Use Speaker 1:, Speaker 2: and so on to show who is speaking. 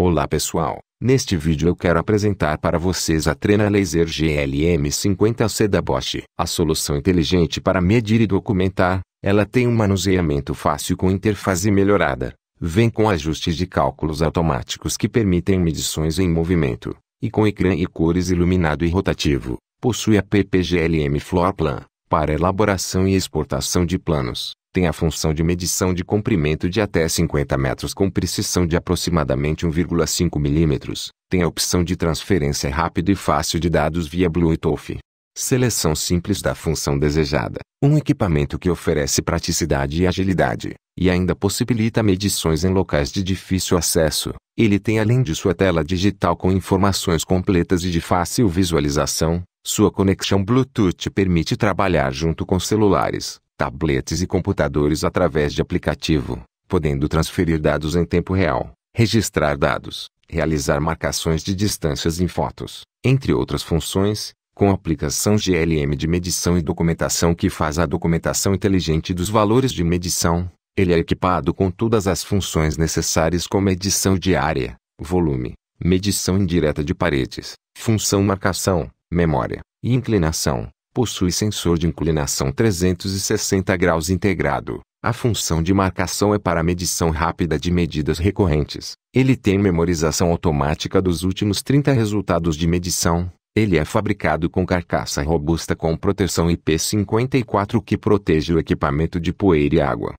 Speaker 1: Olá pessoal, neste vídeo eu quero apresentar para vocês a Trena Laser GLM50C da Bosch. A solução inteligente para medir e documentar, ela tem um manuseamento fácil com interface melhorada. Vem com ajustes de cálculos automáticos que permitem medições em movimento, e com ecrã e cores iluminado e rotativo. Possui a PPGLM Floor Plan, para elaboração e exportação de planos tem a função de medição de comprimento de até 50 metros com precisão de aproximadamente 1,5 milímetros, tem a opção de transferência rápida e fácil de dados via Bluetooth. Seleção simples da função desejada. Um equipamento que oferece praticidade e agilidade, e ainda possibilita medições em locais de difícil acesso. Ele tem além de sua tela digital com informações completas e de fácil visualização, sua conexão Bluetooth permite trabalhar junto com celulares, tablets e computadores através de aplicativo, podendo transferir dados em tempo real, registrar dados, realizar marcações de distâncias em fotos, entre outras funções, com a aplicação GLM de medição e documentação que faz a documentação inteligente dos valores de medição. Ele é equipado com todas as funções necessárias como edição de área, volume, medição indireta de paredes, função marcação, memória e inclinação, possui sensor de inclinação 360 graus integrado. A função de marcação é para medição rápida de medidas recorrentes. Ele tem memorização automática dos últimos 30 resultados de medição. Ele é fabricado com carcaça robusta com proteção IP54 que protege o equipamento de poeira e água.